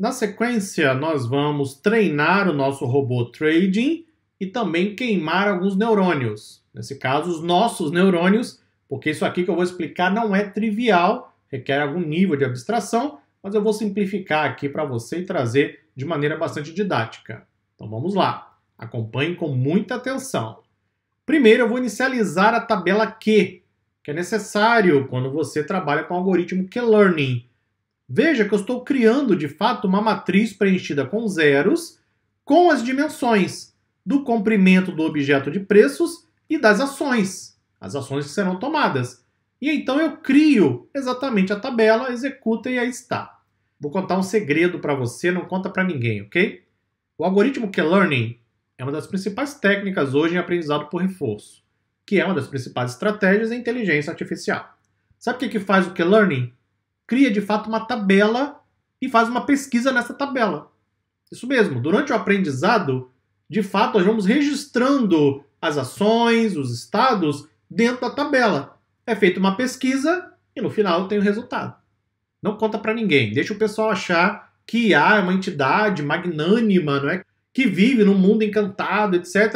Na sequência, nós vamos treinar o nosso robô trading e também queimar alguns neurônios. Nesse caso, os nossos neurônios, porque isso aqui que eu vou explicar não é trivial, requer algum nível de abstração, mas eu vou simplificar aqui para você e trazer de maneira bastante didática. Então vamos lá. Acompanhe com muita atenção. Primeiro, eu vou inicializar a tabela Q, que é necessário quando você trabalha com algoritmo Q-Learning. Veja que eu estou criando de fato uma matriz preenchida com zeros com as dimensões do comprimento do objeto de preços e das ações, as ações que serão tomadas. E então eu crio exatamente a tabela, executa e aí está. Vou contar um segredo para você, não conta para ninguém, ok? O algoritmo K-Learning é uma das principais técnicas hoje em aprendizado por reforço, que é uma das principais estratégias da inteligência artificial. Sabe o que, que faz o K-Learning? cria de fato uma tabela e faz uma pesquisa nessa tabela. Isso mesmo, durante o aprendizado, de fato, nós vamos registrando as ações, os estados dentro da tabela. É feita uma pesquisa e no final tem o resultado. Não conta para ninguém, deixa o pessoal achar que há é uma entidade magnânima, não é? que vive num mundo encantado, etc.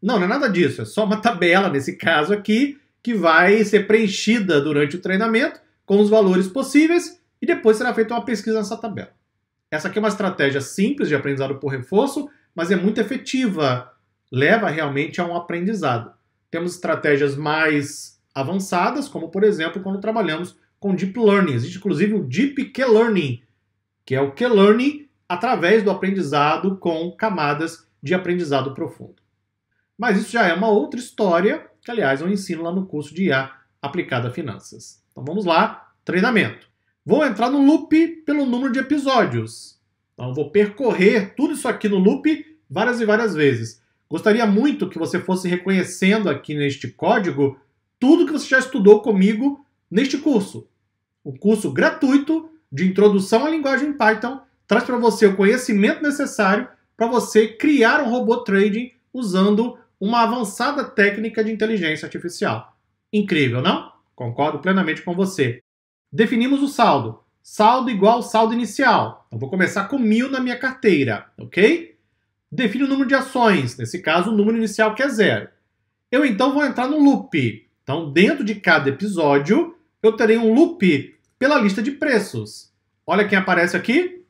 Não, não é nada disso, é só uma tabela nesse caso aqui que vai ser preenchida durante o treinamento com os valores possíveis e depois será feita uma pesquisa nessa tabela. Essa aqui é uma estratégia simples de aprendizado por reforço, mas é muito efetiva, leva realmente a um aprendizado. Temos estratégias mais avançadas, como por exemplo quando trabalhamos com Deep Learning. Existe inclusive o Deep K-Learning, que é o K-Learning através do aprendizado com camadas de aprendizado profundo. Mas isso já é uma outra história, que aliás eu ensino lá no curso de IA aplicada a finanças. Então vamos lá, treinamento. Vou entrar no loop pelo número de episódios. Então vou percorrer tudo isso aqui no loop várias e várias vezes. Gostaria muito que você fosse reconhecendo aqui neste código tudo que você já estudou comigo neste curso. O curso gratuito de introdução à linguagem Python traz para você o conhecimento necessário para você criar um robô trading usando uma avançada técnica de inteligência artificial. Incrível, não? Concordo plenamente com você. Definimos o saldo. Saldo igual ao saldo inicial. Então, vou começar com mil na minha carteira, ok? Define o número de ações. Nesse caso, o número inicial que é zero. Eu, então, vou entrar no loop. Então, dentro de cada episódio, eu terei um loop pela lista de preços. Olha quem aparece aqui.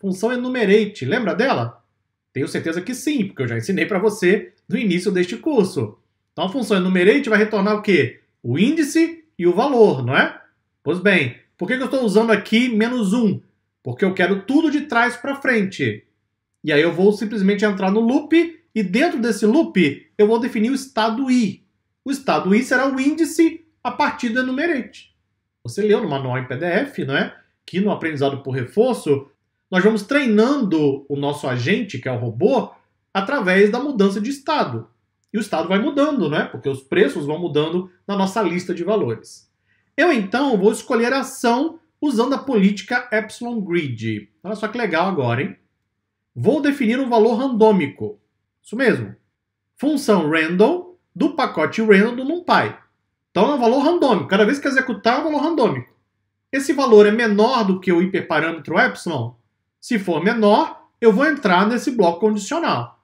Função enumerate. Lembra dela? Tenho certeza que sim, porque eu já ensinei para você no início deste curso. Então, a função enumerate vai retornar o quê? O índice e o valor, não é? Pois bem, por que eu estou usando aqui menos 1? Porque eu quero tudo de trás para frente. E aí eu vou simplesmente entrar no loop e dentro desse loop eu vou definir o estado i. O estado i será o índice a partir do enumerante. Você leu no manual em PDF, não é? Que no aprendizado por reforço nós vamos treinando o nosso agente, que é o robô, através da mudança de estado e o estado vai mudando, né? Porque os preços vão mudando na nossa lista de valores. Eu então vou escolher a ação usando a política Epsilon Grid. Olha só que legal agora, hein? Vou definir um valor randômico. Isso mesmo. Função random do pacote random do NumPy. Então é um valor randômico. Cada vez que executar é um valor randômico. Esse valor é menor do que o hiperparâmetro epsilon? Se for menor, eu vou entrar nesse bloco condicional.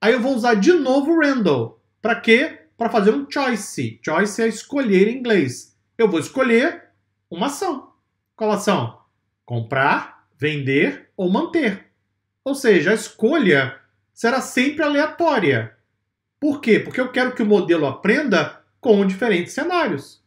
Aí eu vou usar de novo o random. Para quê? Para fazer um choice. Choice é escolher em inglês. Eu vou escolher uma ação. Qual ação? Comprar, vender ou manter. Ou seja, a escolha será sempre aleatória. Por quê? Porque eu quero que o modelo aprenda com diferentes cenários.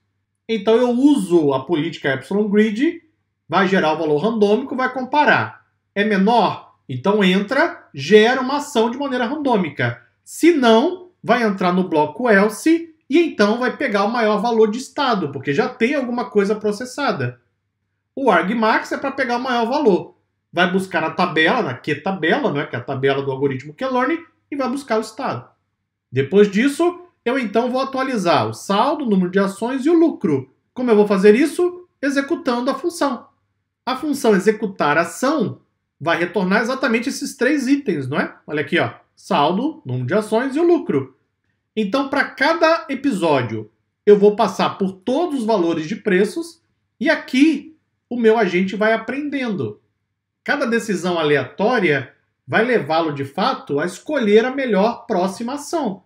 Então eu uso a política Epsilon Grid, vai gerar o valor randômico, vai comparar. É menor? Então entra, gera uma ação de maneira randômica. Se não, vai entrar no bloco else e então vai pegar o maior valor de estado, porque já tem alguma coisa processada. O argmax é para pegar o maior valor. Vai buscar na tabela, na que tabela, né, que é a tabela do algoritmo learn e vai buscar o estado. Depois disso, eu então vou atualizar o saldo, o número de ações e o lucro. Como eu vou fazer isso? Executando a função. A função executar ação vai retornar exatamente esses três itens, não é? Olha aqui, ó saldo, número de ações e o lucro. Então, para cada episódio, eu vou passar por todos os valores de preços e aqui o meu agente vai aprendendo. Cada decisão aleatória vai levá-lo de fato a escolher a melhor próxima ação,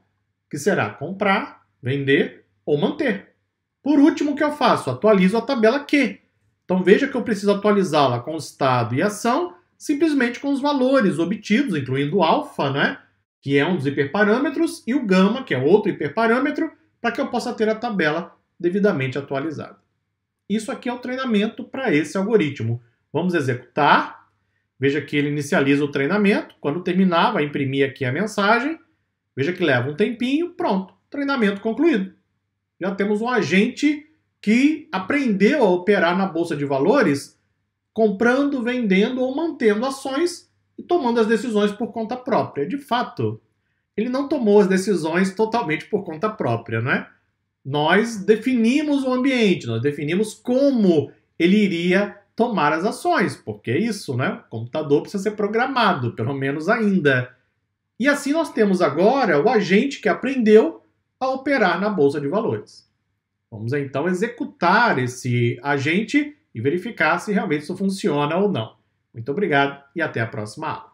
que será comprar, vender ou manter. Por último, o que eu faço? Atualizo a tabela Q. Então veja que eu preciso atualizá-la com estado e ação simplesmente com os valores obtidos, incluindo o alfa, né, que é um dos hiperparâmetros, e o gama, que é outro hiperparâmetro, para que eu possa ter a tabela devidamente atualizada. Isso aqui é o treinamento para esse algoritmo. Vamos executar. Veja que ele inicializa o treinamento. Quando terminar, vai imprimir aqui a mensagem. Veja que leva um tempinho. Pronto, treinamento concluído. Já temos um agente que aprendeu a operar na bolsa de valores comprando, vendendo ou mantendo ações e tomando as decisões por conta própria. De fato, ele não tomou as decisões totalmente por conta própria, né? Nós definimos o ambiente, nós definimos como ele iria tomar as ações, porque é isso, né? O computador precisa ser programado, pelo menos ainda. E assim nós temos agora o agente que aprendeu a operar na bolsa de valores. Vamos então executar esse agente e verificar se realmente isso funciona ou não. Muito obrigado e até a próxima aula.